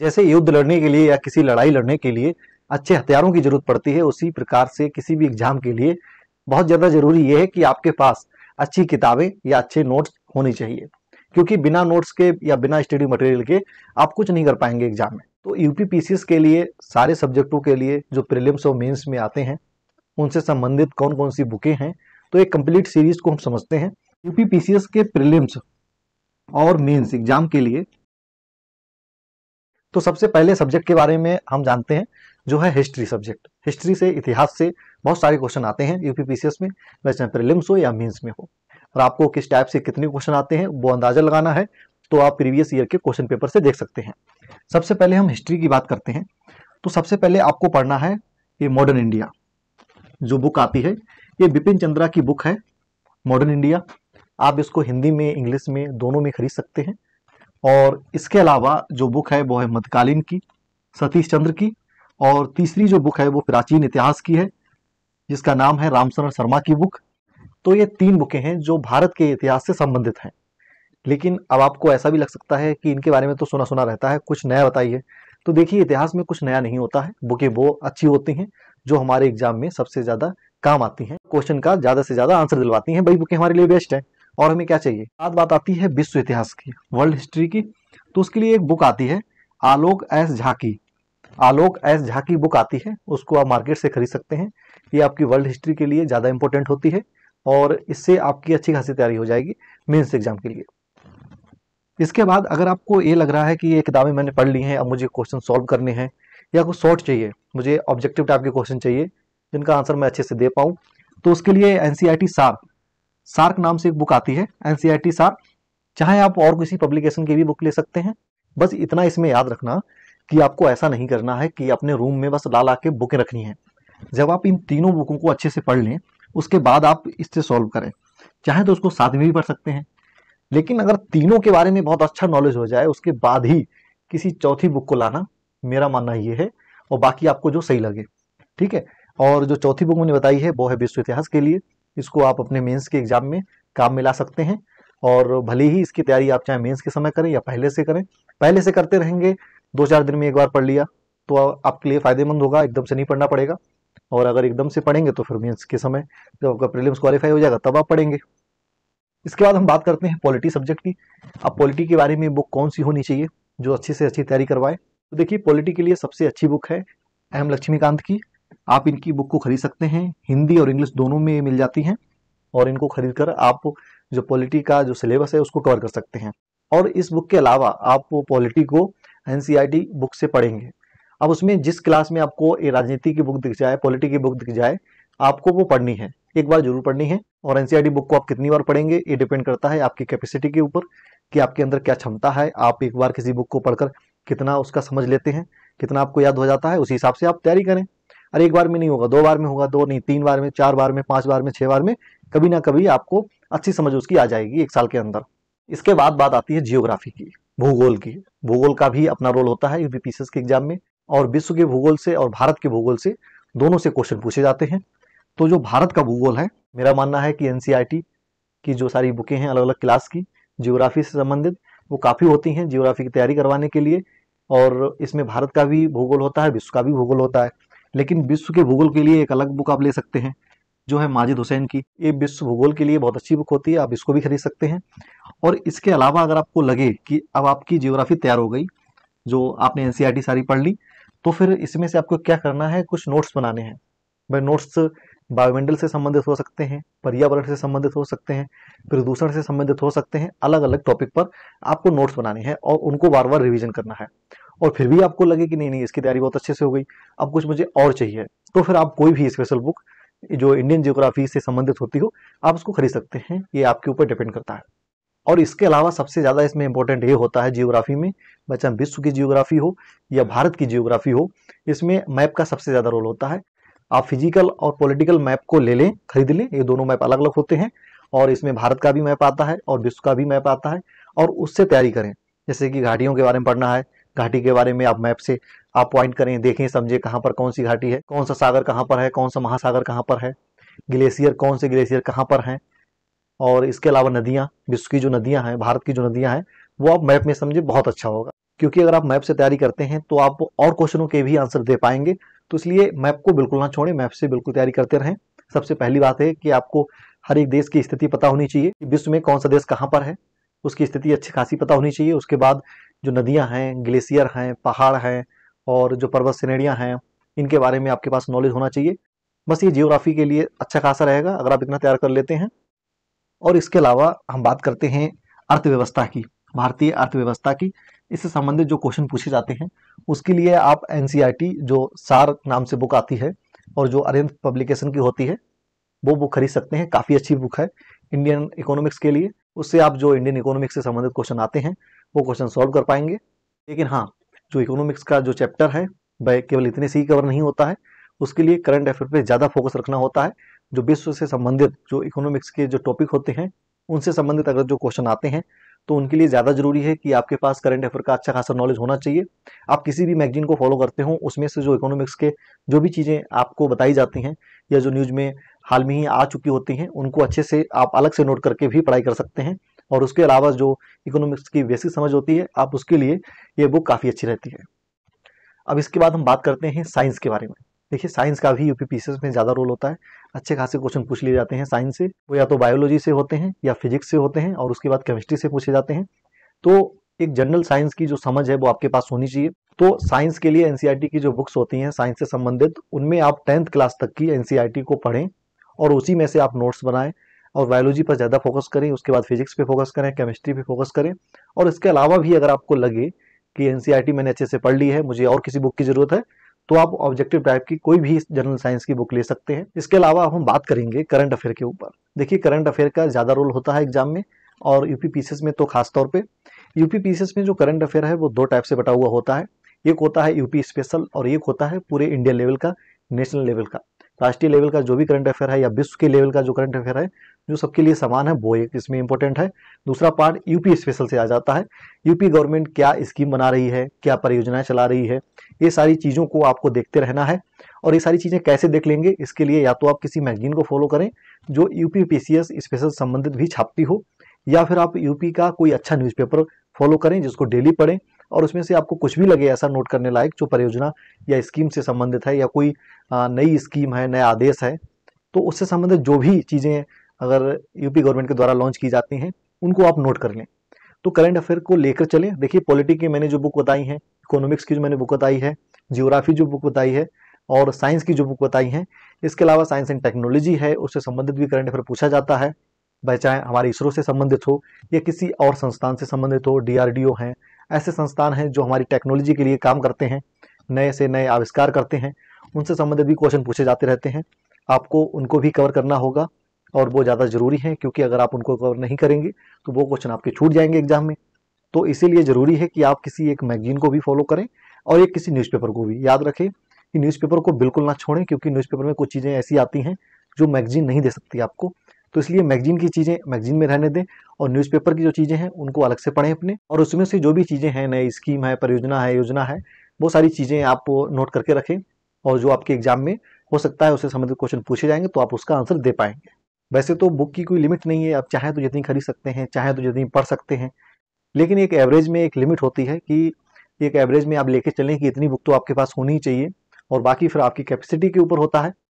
जैसे युद्ध लड़ने के लिए या किसी लड़ाई लड़ने के लिए अच्छे हथियारों की जरूरत पड़ती है उसी प्रकार से किसी भी एग्जाम के लिए बहुत ज़्यादा जरूरी ये है कि आपके पास अच्छी किताबें या अच्छे नोट्स होने चाहिए क्योंकि बिना नोट्स के या बिना स्टडी मटेरियल के आप कुछ नहीं कर पाएंगे एग्जाम में तो यूपी के लिए सारे सब्जेक्टों के लिए जो प्रिलिम्स और मेन्स में आते हैं उनसे संबंधित कौन कौन सी बुकें हैं तो एक कंप्लीट सीरीज को हम समझते हैं यूपी के प्रिलियम्स और मेन्स एग्जाम के लिए तो सबसे पहले सब्जेक्ट के बारे में हम जानते हैं जो है हिस्ट्री सब्जेक्ट हिस्ट्री से इतिहास से बहुत सारे क्वेश्चन आते हैं यूपीपीसीएस में वैसे प्रिलिम्स हो या मीन्स में हो और आपको किस टाइप से कितने क्वेश्चन आते हैं वो अंदाजा लगाना है तो आप प्रीवियस ईयर के क्वेश्चन पेपर से देख सकते हैं सबसे पहले हम हिस्ट्री की बात करते हैं तो सबसे पहले आपको पढ़ना है ये मॉडर्न इंडिया जो बुक आती है ये बिपिन चंद्रा की बुक है मॉडर्न इंडिया आप इसको हिंदी में इंग्लिश में दोनों में खरीद सकते हैं और इसके अलावा जो बुक है वो है मध्यकालीन की सतीश चंद्र की और तीसरी जो बुक है वो प्राचीन इतिहास की है जिसका नाम है रामचरण शर्मा की बुक तो ये तीन बुकें हैं जो भारत के इतिहास से संबंधित हैं लेकिन अब आपको ऐसा भी लग सकता है कि इनके बारे में तो सुना सुना रहता है कुछ नया बताइए तो देखिए इतिहास में कुछ नया नहीं होता है बुकें वो अच्छी होती हैं जो हमारे एग्जाम में सबसे ज़्यादा काम आती हैं क्वेश्चन का ज़्यादा से ज़्यादा आंसर दिलवाती हैं भाई बुकें हमारे लिए बेस्ट है और हमें क्या चाहिए बात बात आती है विश्व इतिहास की वर्ल्ड हिस्ट्री की तो उसके लिए एक बुक आती है आलोक एस झाकी आलोक एस झा की बुक आती है उसको आप मार्केट से खरीद सकते हैं ये आपकी वर्ल्ड हिस्ट्री के लिए ज़्यादा इंपॉर्टेंट होती है और इससे आपकी अच्छी खासी तैयारी हो जाएगी मेन्स एग्जाम के लिए इसके बाद अगर आपको ये लग रहा है कि ये किताबें मैंने पढ़ ली हैं अब मुझे क्वेश्चन सॉल्व करने हैं या कुछ शॉर्ट चाहिए मुझे ऑब्जेक्टिव टाइप के क्वेश्चन चाहिए जिनका आंसर मैं अच्छे से दे पाऊँ तो उसके लिए एन सी आई टी सार्क नाम से एक बुक आती है एनसीआरटी सार्क चाहे आप और किसी पब्लिकेशन की भी बुक ले सकते हैं बस इतना इसमें याद रखना कि आपको ऐसा नहीं करना है कि अपने रूम में बस ला ला के बुकें रखनी है जब आप इन तीनों बुकों को अच्छे से पढ़ लें उसके बाद आप इससे सॉल्व करें चाहे तो उसको साथ में भी पढ़ सकते हैं लेकिन अगर तीनों के बारे में बहुत अच्छा नॉलेज हो जाए उसके बाद ही किसी चौथी बुक को लाना मेरा मानना ये है और बाकी आपको जो सही लगे ठीक है और जो चौथी बुक मैंने बताई है वो है विश्व इतिहास के लिए इसको आप अपने मेंस के एग्जाम में काम में ला सकते हैं और भले ही इसकी तैयारी आप चाहे मेंस के समय करें या पहले से करें पहले से करते रहेंगे दो चार दिन में एक बार पढ़ लिया तो आपके लिए फायदेमंद होगा एकदम से नहीं पढ़ना पड़ेगा और अगर एकदम से पढ़ेंगे तो फिर मेंस के समय जब आपका प्रीलिम्स क्वालिफाई हो जाएगा तब आप पढ़ेंगे इसके बाद हम बात करते हैं पॉलिटी सब्जेक्ट की अब पॉलिटी के बारे में बुक कौन सी होनी चाहिए जो अच्छी से अच्छी तैयारी करवाए तो देखिए पॉलिटी के लिए सबसे अच्छी बुक है एम लक्ष्मीकांत की आप इनकी बुक को खरीद सकते हैं हिंदी और इंग्लिश दोनों में मिल जाती हैं और इनको खरीद कर आप जो पॉलिटी का जो सिलेबस है उसको कवर कर सकते हैं और इस बुक के अलावा आप पॉलिटी को एन बुक से पढ़ेंगे अब उसमें जिस क्लास में आपको ये राजनीति की बुक दिख जाए पॉलिटी की बुक दिख जाए आपको वो पढ़नी है एक बार जरूर पढ़नी है और एनसीईआरटी बुक को आप कितनी बार पढ़ेंगे ये डिपेंड करता है आपकी कैपेसिटी के ऊपर कि आपके अंदर क्या क्षमता है आप एक बार किसी बुक को पढ़कर कितना उसका समझ लेते हैं कितना आपको याद हो जाता है उसी हिसाब से आप तैयारी करें और एक बार में नहीं होगा दो बार में होगा दो नहीं तीन बार में चार बार में पांच बार में छह बार में कभी ना कभी आपको अच्छी समझ उसकी आ जाएगी एक साल के अंदर इसके बाद बात आती है जियोग्राफी की भूगोल की भूगोल का भी अपना रोल होता है यूपीपीसीएस के एग्जाम में और विश्व के भूगोल से और भारत के भूगोल से दोनों से क्वेश्चन पूछे जाते हैं तो जो भारत का भूगोल है मेरा मानना है कि एन e की जो सारी बुकें हैं अलग अलग क्लास की जियोग्राफी से संबंधित वो काफ़ी होती हैं जियोग्राफी की तैयारी करवाने के लिए और इसमें भारत का भी भूगोल होता है विश्व का भी भूगोल होता है लेकिन विश्व के भूगोल के लिए एक अलग बुक आप ले सकते हैं जो है माजिद हुसैन की ये विश्व भूगोल के लिए बहुत अच्छी बुक होती है आप इसको भी खरीद सकते हैं और इसके अलावा अगर आपको लगे कि अब आपकी जियोग्राफी तैयार हो गई जो आपने एन e सारी पढ़ ली तो फिर इसमें से आपको क्या करना है कुछ नोट्स बनाने हैं भाई नोट्स वायुमंडल से संबंधित हो सकते हैं पर्यावरण से संबंधित हो सकते हैं प्रदूषण से संबंधित हो सकते हैं अलग अलग टॉपिक पर आपको नोट्स बनाने हैं और उनको बार बार रिविजन करना है और फिर भी आपको लगे कि नहीं नहीं इसकी तैयारी बहुत अच्छे से हो गई अब कुछ मुझे और चाहिए तो फिर आप कोई भी स्पेशल बुक जो इंडियन जियोग्राफी से संबंधित होती हो आप उसको खरीद सकते हैं ये आपके ऊपर डिपेंड करता है और इसके अलावा सबसे ज़्यादा इसमें इंपॉर्टेंट ये होता है जियोग्राफी में बच्चा विश्व की जियोग्राफी हो या भारत की जियोग्राफी हो इसमें मैप का सबसे ज़्यादा रोल होता है आप फिजिकल और पॉलिटिकल मैप को ले लें खरीद लें ये दोनों मैप अलग अलग होते हैं और इसमें भारत का भी मैप आता है और विश्व का भी मैप आता है और उससे तैयारी करें जैसे कि घाटियों के बारे में पढ़ना है घाटी के बारे में आप मैप से आप पॉइंट करें देखें समझे कहाँ पर कौन सी घाटी है कौन सा सागर कहाँ पर है कौन सा महासागर कहाँ पर है ग्लेशियर कौन से ग्लेशियर कहाँ पर हैं और इसके अलावा नदियाँ विश्व की जो नदियाँ हैं भारत की जो नदियाँ हैं वो आप मैप में समझे बहुत अच्छा होगा क्योंकि अगर आप मैप से तैयारी करते हैं तो आप और क्वेश्चनों के भी आंसर दे पाएंगे तो इसलिए मैप को बिल्कुल ना छोड़ें मैप से बिल्कुल तैयारी करते रहें सबसे पहली बात है कि आपको हर एक देश की स्थिति पता होनी चाहिए कि विश्व में कौन सा देश कहाँ पर है उसकी स्थिति अच्छी खासी पता होनी चाहिए उसके बाद जो नदियाँ हैं ग्लेशियर हैं पहाड़ हैं और जो पर्वत श्रेणियाँ हैं इनके बारे में आपके पास नॉलेज होना चाहिए बस ये जियोग्राफी के लिए अच्छा खासा रहेगा अगर आप इतना तैयार कर लेते हैं और इसके अलावा हम बात करते हैं अर्थव्यवस्था की भारतीय अर्थव्यवस्था की इससे संबंधित जो क्वेश्चन पूछे जाते हैं उसके लिए आप एन e जो सार नाम से बुक आती है और जो अरेंज पब्लिकेशन की होती है वो बुक खरीद सकते हैं काफ़ी अच्छी बुक है इंडियन इकोनॉमिक्स के लिए उससे आप जो इंडियन इकोनॉमिक्स से संबंधित क्वेश्चन आते हैं वो क्वेश्चन सॉल्व कर पाएंगे लेकिन हाँ जो इकोनॉमिक्स का जो चैप्टर है वह केवल इतने से ही कवर नहीं होता है उसके लिए करंट अफेयर पे ज़्यादा फोकस रखना होता है जो विश्व से संबंधित जो इकोनॉमिक्स के जो टॉपिक होते हैं उनसे संबंधित अगर जो क्वेश्चन आते हैं तो उनके लिए ज़्यादा जरूरी है कि आपके पास करंट अफेयर का अच्छा खासा नॉलेज होना चाहिए आप किसी भी मैगजीन को फॉलो करते हो उसमें से जो इकोनॉमिक्स के जो भी चीज़ें आपको बताई जाती हैं या जो न्यूज़ में हाल में ही आ चुकी होती हैं उनको अच्छे से आप अलग से नोट करके भी पढ़ाई कर सकते हैं और उसके अलावा जो इकोनॉमिक्स की बेसिक समझ होती है आप उसके लिए ये बुक काफ़ी अच्छी रहती है अब इसके बाद हम बात करते हैं साइंस के बारे में देखिए साइंस का भी यूपी पी में ज़्यादा रोल होता है अच्छे खासे क्वेश्चन पूछ लिए जाते हैं साइंस से वो या तो बायोलॉजी से होते हैं या फिजिक्स से होते हैं और उसके बाद केमिस्ट्री से पूछे जाते हैं तो एक जनरल साइंस की जो समझ है वो आपके पास होनी चाहिए तो साइंस के लिए एनसीईआरटी e की जो बुक्स होती हैं साइंस से संबंधित उनमें आप टेंथ क्लास तक की एनसीईआरटी e को पढ़ें और उसी में से आप नोट्स बनाएं और बायोलॉजी पर ज़्यादा फोकस करें उसके बाद फिजिक्स पे फोकस करें केमिस्ट्री पे फोकस करें और इसके अलावा भी अगर आपको लगे कि एन e मैंने अच्छे से पढ़ ली है मुझे और किसी बुक की ज़रूरत है तो आप ऑब्जेक्टिव टाइप की कोई भी जनरल साइंस की बुक ले सकते हैं इसके अलावा हम बात करेंगे करंट अफेयर के ऊपर देखिए करंट अफेयर का ज़्यादा रोल होता है एग्जाम में और यूपी पी में तो खासतौर पर यूपी पी में जो करंट अफेयर है वो दो टाइप से बटा हुआ होता है एक होता है यूपी स्पेशल और एक होता है पूरे इंडिया लेवल का नेशनल लेवल का राष्ट्रीय लेवल का जो भी करंट अफेयर है या विश्व के लेवल का जो करंट अफेयर है जो सबके लिए समान है वो एक इसमें इंपॉर्टेंट है दूसरा पार्ट यूपी स्पेशल से आ जाता है यूपी गवर्नमेंट क्या स्कीम बना रही है क्या परियोजनाएं चला रही है ये सारी चीज़ों को आपको देखते रहना है और ये सारी चीज़ें कैसे देख लेंगे इसके लिए या तो आप किसी मैगजीन को फॉलो करें जो यूपी पी स्पेशल संबंधित भी छापती हो या फिर आप यूपी का कोई अच्छा न्यूज़पेपर फॉलो करें जिसको डेली पढ़ें और उसमें से आपको कुछ भी लगे ऐसा नोट करने लायक जो परियोजना या स्कीम से संबंधित है या कोई नई स्कीम है नया आदेश है तो उससे संबंधित जो भी चीज़ें अगर यूपी गवर्नमेंट के द्वारा लॉन्च की जाती हैं उनको आप नोट कर लें तो करंट अफेयर को लेकर चलें देखिए पॉलिटिक की मैंने जो बुक बताई है इकोनॉमिक्स की जो मैंने बुक बताई है जियोग्राफी जो बुक बताई है और साइंस की जो बुक बताई है इसके अलावा साइंस एंड टेक्नोलॉजी है उससे संबंधित भी करंट अफेयर पूछा जाता है भाई चाहे हमारे इसरो से संबंधित हो या किसी और संस्थान से संबंधित हो ओ हैं ऐसे संस्थान हैं जो हमारी टेक्नोलॉजी के लिए काम करते हैं नए से नए आविष्कार करते हैं उनसे संबंधित भी क्वेश्चन पूछे जाते रहते हैं आपको उनको भी कवर करना होगा और वो ज़्यादा ज़रूरी है क्योंकि अगर आप उनको कवर नहीं करेंगे तो वो क्वेश्चन आपके छूट जाएंगे एग्जाम में तो इसीलिए ज़रूरी है कि आप किसी एक मैगजीन को भी फॉलो करें और एक किसी न्यूज़पेपर को भी याद रखें कि न्यूज़पेपर को बिल्कुल ना छोड़ें क्योंकि न्यूज़पेपर में कुछ चीज़ें ऐसी आती हैं जो मैगजीन नहीं दे सकती आपको तो इसलिए मैगजीन की चीज़ें मैगजीन में रहने दें और न्यूज़पेपर की जो चीज़ें हैं उनको अलग से पढ़ें अपने और उसमें से जो भी चीज़ें हैं नई स्कीम है परियोजना है योजना है वो सारी चीज़ें आप नोट करके रखें और जो आपके एग्जाम में हो सकता है उससे संबंधित क्वेश्चन पूछे जाएंगे तो आप उसका आंसर दे पाएंगे वैसे तो बुक की कोई लिमिट नहीं है आप चाहे तो जितनी खरीद सकते हैं चाहे तो जितनी पढ़ सकते हैं लेकिन एक एवरेज में एक लिमिट होती है कि एक एवरेज में आप लेके चलें कि इतनी बुक तो आपके पास होनी ही चाहिए और बाकी फिर आपकी कैपेसिटी के ऊपर होता है